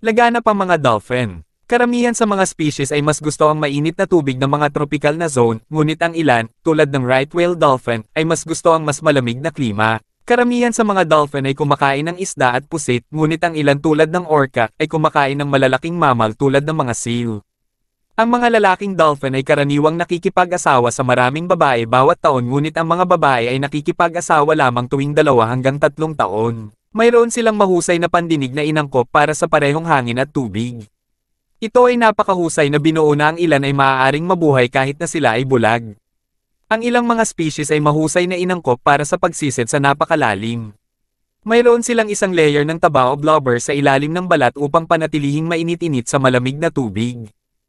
Laganap ang mga dolphin. Karamihan sa mga species ay mas gusto ang mainit na tubig ng mga tropical na zone, ngunit ang ilan, tulad ng right whale dolphin, ay mas gusto ang mas malamig na klima. Karamihan sa mga dolphin ay kumakain ng isda at pusit, ngunit ang ilan tulad ng orca ay kumakain ng malalaking mamal tulad ng mga seal. Ang mga lalaking dolphin ay karaniwang nakikipag-asawa sa maraming babae bawat taon ngunit ang mga babae ay nakikipag-asawa lamang tuwing dalawa hanggang tatlong taon. Mayroon silang mahusay na pandinig na inangkop para sa parehong hangin at tubig. Ito ay napakahusay na binuo na ang ilan ay maaaring mabuhay kahit na sila ay bulag. Ang ilang mga species ay mahusay na inangkop para sa pagsisid sa napakalalim. Mayroon silang isang layer ng taba o blubber sa ilalim ng balat upang panatilihing mainit-init sa malamig na tubig.